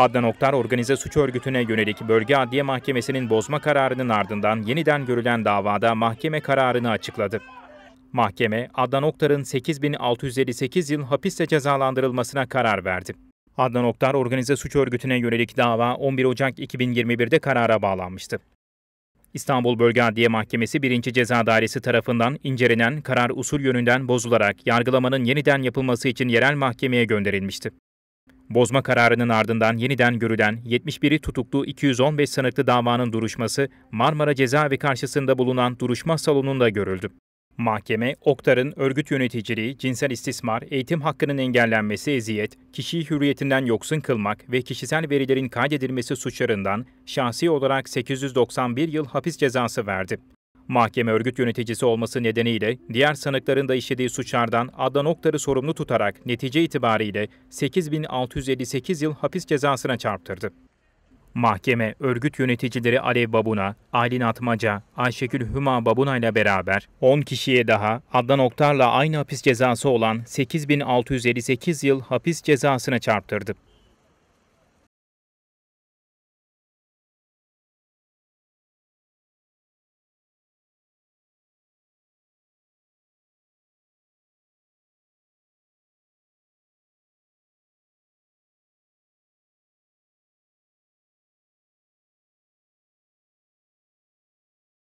Adnan Oktar organize suç örgütüne yönelik bölge adliye mahkemesinin bozma kararının ardından yeniden görülen davada mahkeme kararını açıkladı. Mahkeme, Adnan Oktar'ın 8658 yıl hapisle cezalandırılmasına karar verdi. Adnan Oktar organize suç örgütüne yönelik dava 11 Ocak 2021'de karara bağlanmıştı. İstanbul Bölge Adliye Mahkemesi 1. Ceza Dairesi tarafından incelenen karar usul yönünden bozularak yargılamanın yeniden yapılması için yerel mahkemeye gönderilmişti. Bozma kararının ardından yeniden görülen 71'i tutuklu 215 sanıklı davanın duruşması Marmara Cezaevi karşısında bulunan duruşma salonunda görüldü. Mahkeme, Oktar'ın örgüt yöneticiliği, cinsel istismar, eğitim hakkının engellenmesi eziyet, kişiyi hürriyetinden yoksun kılmak ve kişisel verilerin kaydedilmesi suçlarından şahsi olarak 891 yıl hapis cezası verdi. Mahkeme örgüt yöneticisi olması nedeniyle diğer sanıkların da işlediği suçlardan Adnan Oktar'ı sorumlu tutarak netice itibariyle 8658 yıl hapis cezasına çarptırdı. Mahkeme örgüt yöneticileri Alev Babuna, Aylin Atmaca, Ayşegül Hüma Babuna ile beraber 10 kişiye daha Adnan Oktar'la aynı hapis cezası olan 8658 yıl hapis cezasına çarptırdı.